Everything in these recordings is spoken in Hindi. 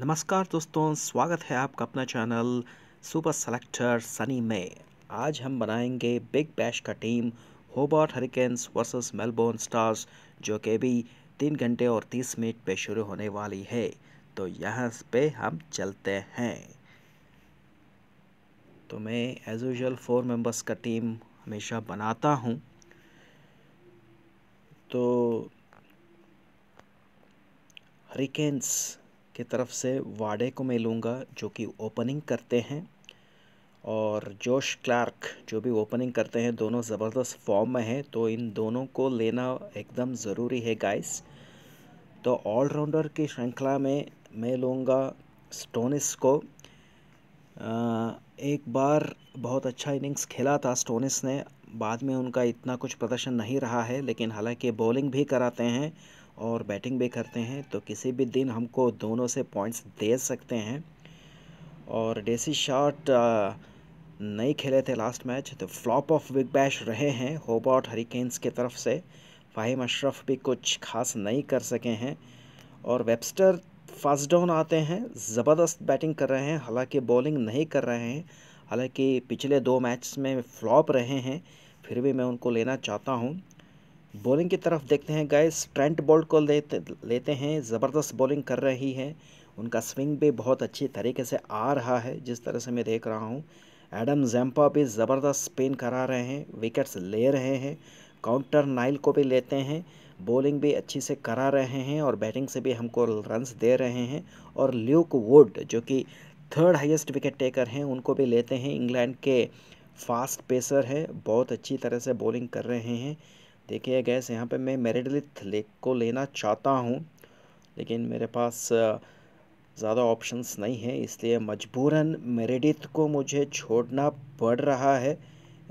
नमस्कार दोस्तों स्वागत है आपका अपना चैनल सुपर सेलेक्टर सनी में आज हम बनाएंगे बिग बैश का team Hobart Hurricanes versus Melbourne Stars जो कि भी तीन घंटे और तीस मिनट पे शुरू होने वाली है तो यहाँ पे हम चलते हैं तो मैं एज़ यूजल फोर मेंबर्स का टीम हमेशा बनाता हूँ तो हरिकेन्स की तरफ से वाडे को मैं लूँगा जो कि ओपनिंग करते हैं और जोश क्लार्क जो भी ओपनिंग करते हैं दोनों ज़बरदस्त फॉर्म में हैं तो इन दोनों को लेना एकदम ज़रूरी है गाइस तो ऑलराउंडर की श्रृंखला में मैं लूँगा स्टोनिस को आ, एक बार बहुत अच्छा इनिंग्स खेला था स्टोनिस ने बाद में उनका इतना कुछ प्रदर्शन नहीं रहा है लेकिन हालांकि बॉलिंग भी कराते हैं और बैटिंग भी करते हैं तो किसी भी दिन हमको दोनों से पॉइंट्स दे सकते हैं और डेसी शॉट नहीं खेले थे लास्ट मैच तो फ्लॉप ऑफ बिग बैश रहे हैं होबॉट हरिकेन्स की तरफ से फ़ाहिम अशरफ भी कुछ खास नहीं कर सके हैं और वेबस्टर फास्ट डाउन आते हैं ज़बरदस्त बैटिंग कर रहे हैं हालांकि बॉलिंग नहीं कर रहे हैं हालांकि पिछले दो मैच में फ्लॉप रहे हैं फिर भी मैं उनको लेना चाहता हूँ बॉलिंग की तरफ देखते हैं गाइस ट्रेंट बोल्ट को लेते लेते हैं ज़बरदस्त बॉलिंग कर रही है उनका स्विंग भी बहुत अच्छी तरीके से आ रहा है जिस तरह से मैं देख रहा हूँ एडम जैम्पा भी ज़बरदस्त स्पिन करा रहे हैं विकेट्स ले रहे हैं काउंटर नाइल को भी लेते हैं बॉलिंग भी अच्छी से करा रहे हैं और बैटिंग से भी हमको रन्स दे रहे हैं और ल्यूक वुड जो कि थर्ड हाईएस्ट विकेट टेकर हैं उनको भी लेते हैं इंग्लैंड के फास्ट पेसर हैं बहुत अच्छी तरह से बॉलिंग कर रहे हैं देखिए गैस यहाँ पे मैं मेरेडलिथ लेक को लेना चाहता हूँ लेकिन मेरे पास ज़्यादा ऑप्शंस नहीं है इसलिए मजबूरन मेरेडिथ को मुझे छोड़ना पड़ रहा है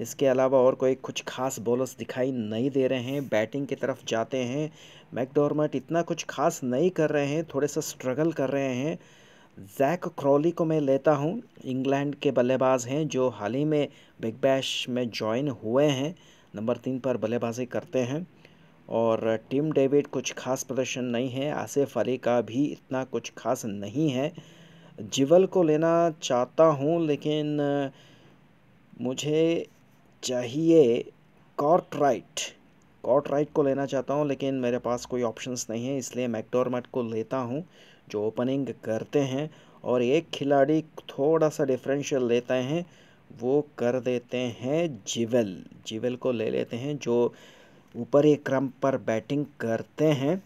इसके अलावा और कोई कुछ खास बॉलर्स दिखाई नहीं दे रहे हैं बैटिंग की तरफ जाते हैं मैकडोरमट इतना कुछ खास नहीं कर रहे हैं थोड़े सा स्ट्रगल कर रहे हैं जैक क्रॉली को मैं लेता हूं इंग्लैंड के बल्लेबाज हैं जो हाल ही में बिग बैश में जॉइन हुए हैं नंबर तीन पर बल्लेबाजी करते हैं और टीम डेविड कुछ खास प्रदर्शन नहीं है आसिफ अली का भी इतना कुछ खास नहीं है जिवल को लेना चाहता हूँ लेकिन मुझे चाहिए कॉर्ट राइट कॉर्ट राइट को लेना चाहता हूँ लेकिन मेरे पास कोई ऑप्शंस नहीं है इसलिए मैकडोरमेट को लेता हूँ जो ओपनिंग करते हैं और एक खिलाड़ी थोड़ा सा डिफरेंशियल लेते हैं वो कर देते हैं जिवेल जिवेल को ले लेते हैं जो ऊपरी क्रम पर बैटिंग करते हैं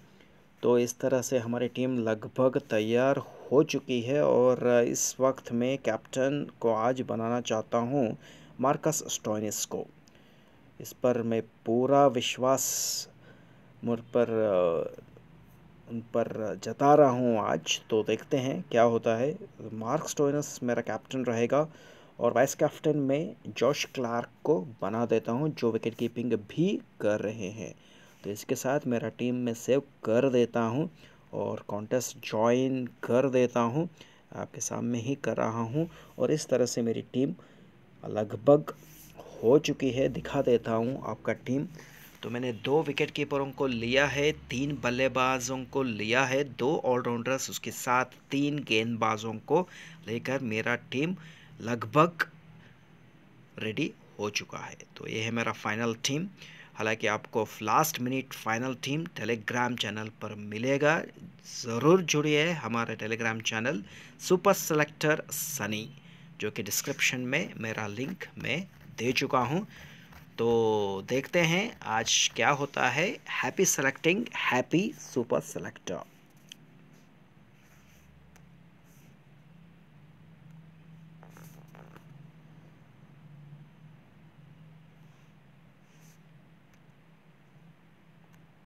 तो इस तरह से हमारी टीम लगभग तैयार हो चुकी है और इस वक्त मैं कैप्टन को आज बनाना चाहता हूँ मार्कस स्टोइनिस को इस पर मैं पूरा विश्वास मुझ पर उन पर जता रहा हूँ आज तो देखते हैं क्या होता है मार्क स्टोइनस मेरा कैप्टन रहेगा और वाइस कैप्टन में जॉश क्लार्क को बना देता हूँ जो विकेट कीपिंग भी कर रहे हैं तो इसके साथ मेरा टीम में सेव कर देता हूँ और कॉन्टेस्ट जॉइन कर देता हूँ आपके सामने ही कर रहा हूँ और इस तरह से मेरी टीम लगभग हो चुकी है दिखा देता हूँ आपका टीम तो मैंने दो विकेट कीपरों को लिया है तीन बल्लेबाजों को लिया है दो ऑलराउंडर्स उसके साथ तीन गेंदबाजों को लेकर मेरा टीम लगभग रेडी हो चुका है तो ये है मेरा फाइनल थीम हालांकि आपको last minute final team Telegram channel पर मिलेगा ज़रूर जुड़िए हमारे Telegram channel super selector Sunny जो कि डिस्क्रिप्शन में मेरा लिंक मैं दे चुका हूँ तो देखते हैं आज क्या होता है happy selecting happy super selector